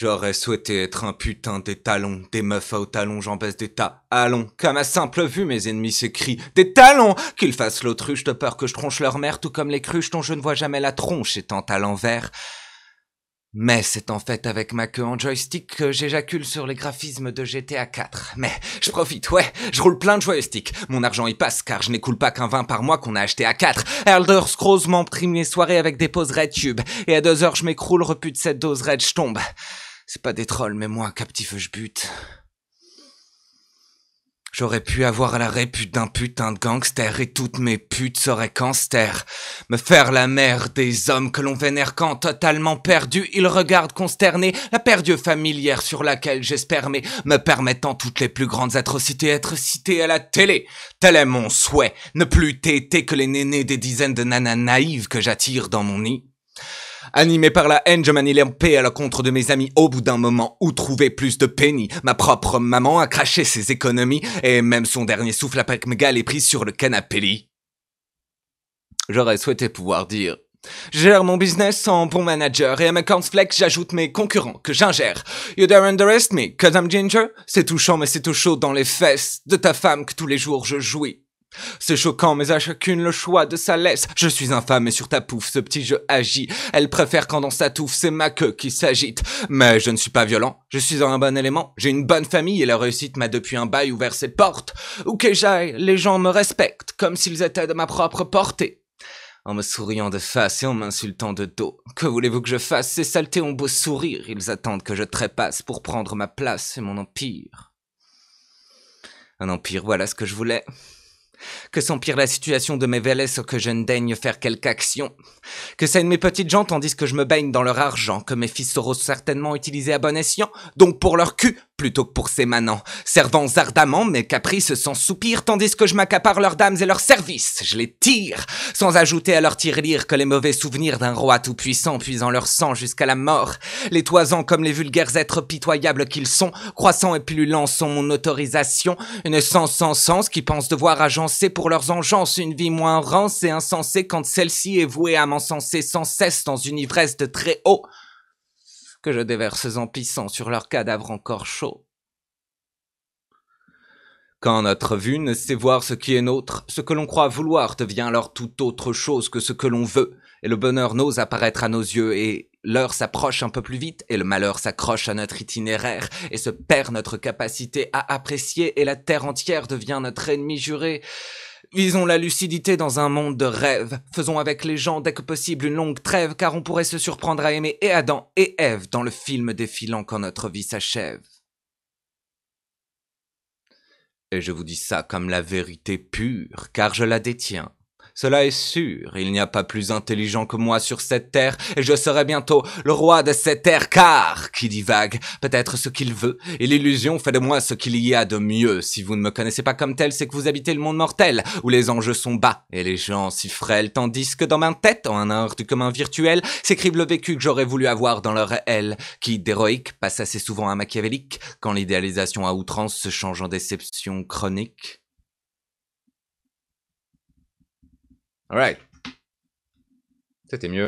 J'aurais souhaité être un putain des talons, des meufs aux talons, j'en baisse des tas. Allons, comme ma simple vue, mes ennemis s'écrient des talons Qu'ils fassent l'autruche de peur que je tronche leur mère, tout comme les cruches dont je ne vois jamais la tronche étant à l'envers. Mais c'est en fait avec ma queue en joystick que j'éjacule sur les graphismes de GTA 4. Mais je profite, ouais, je roule plein de joysticks. Mon argent y passe car je n'écoule pas qu'un vin par mois qu'on a acheté à 4. elders Scrolls m'emprime les soirées avec des pauses Red Et à deux heures je m'écroule, repute cette dose Red, je tombe. C'est pas des trolls, mais moi, captif, je bute. J'aurais pu avoir la répute d'un putain de gangster et toutes mes putes seraient canstères. Me faire la mère des hommes que l'on vénère quand totalement perdu, ils regardent consternés la perdue familière sur laquelle j'espère mais me permettant toutes les plus grandes atrocités être citées à la télé. Tel est mon souhait, ne plus têter que les nénés des dizaines de nanas naïves que j'attire dans mon nid. Animé par la haine, je manie en paix à la contre de mes amis au bout d'un moment où trouver plus de penny. Ma propre maman a craché ses économies et même son dernier souffle à Megal est pris sur le canapé lit. J'aurais souhaité pouvoir dire je gère mon business sans bon manager et à mes flex j'ajoute mes concurrents que j'ingère. You dare underestimate me, cause I'm ginger. C'est touchant mais c'est tout chaud dans les fesses de ta femme que tous les jours je jouis. C'est choquant, mais à chacune le choix de sa laisse. Je suis infâme et sur ta pouffe, ce petit jeu agit. Elle préfère quand dans sa touffe, c'est ma queue qui s'agite. Mais je ne suis pas violent, je suis dans un bon élément. J'ai une bonne famille et la réussite m'a depuis un bail ouvert ses portes. Où que j'aille, les gens me respectent comme s'ils étaient de ma propre portée en me souriant de face et en m'insultant de dos. Que voulez-vous que je fasse Ces saletés ont beau sourire, ils attendent que je trépasse pour prendre ma place et mon empire. Un empire, voilà ce que je voulais. Que s'empire la situation de mes vélets que je ne daigne faire quelque action. Que saigne mes petites gens tandis que je me baigne dans leur argent, que mes fils seront certainement utilisés à bon escient, donc pour leur cul, plutôt que pour ces manants, servant ardemment mes caprices sans soupir, tandis que je m'accapare leurs dames et leurs services, je les tire, sans ajouter à leur tirelire que les mauvais souvenirs d'un roi tout-puissant puisant leur sang jusqu'à la mort, les toisant comme les vulgaires êtres pitoyables qu'ils sont, croissants et plus lents sont mon autorisation, une sens sans sens qui pense devoir agencer pour leurs engences une vie moins rance et insensée quand celle-ci est vouée à m'encenser sans cesse dans une ivresse de très haut, que je déverse en pissant sur leurs cadavres encore chauds. Quand notre vue ne sait voir ce qui est nôtre, ce que l'on croit vouloir devient alors tout autre chose que ce que l'on veut, et le bonheur n'ose apparaître à nos yeux, et l'heure s'approche un peu plus vite, et le malheur s'accroche à notre itinéraire, et se perd notre capacité à apprécier, et la terre entière devient notre ennemi juré. Visons la lucidité dans un monde de rêve. Faisons avec les gens dès que possible une longue trêve, car on pourrait se surprendre à aimer et Adam et Ève dans le film défilant quand notre vie s'achève. Et je vous dis ça comme la vérité pure, car je la détiens. Cela est sûr, il n'y a pas plus intelligent que moi sur cette terre, et je serai bientôt le roi de cette terre, car, qui divague, peut-être ce qu'il veut, et l'illusion fait de moi ce qu'il y a de mieux. Si vous ne me connaissez pas comme tel, c'est que vous habitez le monde mortel, où les enjeux sont bas, et les gens si frêles, tandis que dans ma tête, en un art du commun virtuel, s'écrivent le vécu que j'aurais voulu avoir dans leur réel, qui, d'héroïque, passe assez souvent à machiavélique, quand l'idéalisation à outrance se change en déception chronique. Alright. C'était mieux.